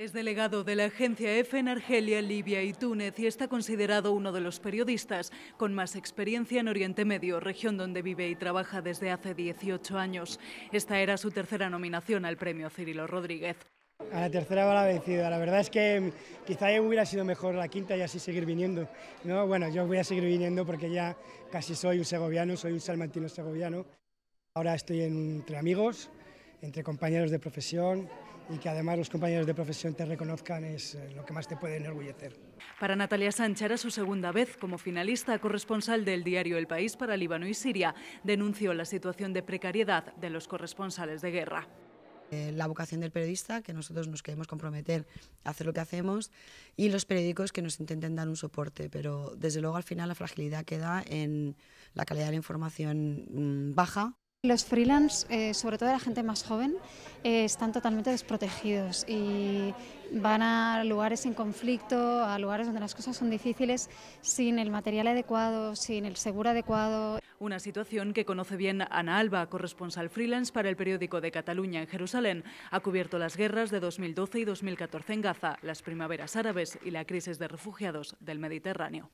Es delegado de la agencia EFE en Argelia, Libia y Túnez y está considerado uno de los periodistas con más experiencia en Oriente Medio, región donde vive y trabaja desde hace 18 años. Esta era su tercera nominación al premio Cirilo Rodríguez. A la tercera va la vencida. La verdad es que mm, quizá hubiera sido mejor la quinta y así seguir viniendo. ¿no? Bueno, yo voy a seguir viniendo porque ya casi soy un segoviano, soy un salmantino segoviano. Ahora estoy entre amigos, entre compañeros de profesión y que además los compañeros de profesión te reconozcan es eh, lo que más te puede enorgullecer. Para Natalia Sánchez era su segunda vez como finalista corresponsal del diario El País para Líbano y Siria. Denunció la situación de precariedad de los corresponsales de guerra eh, la vocación del periodista, que nosotros nos queremos comprometer a hacer lo que hacemos, y los periódicos que nos intenten dar un soporte, pero desde luego al final la fragilidad queda en la calidad de la información mm, baja los freelance, eh, sobre todo la gente más joven, eh, están totalmente desprotegidos y van a lugares en conflicto, a lugares donde las cosas son difíciles, sin el material adecuado, sin el seguro adecuado. Una situación que conoce bien Ana Alba, corresponsal freelance para el periódico de Cataluña en Jerusalén. Ha cubierto las guerras de 2012 y 2014 en Gaza, las primaveras árabes y la crisis de refugiados del Mediterráneo.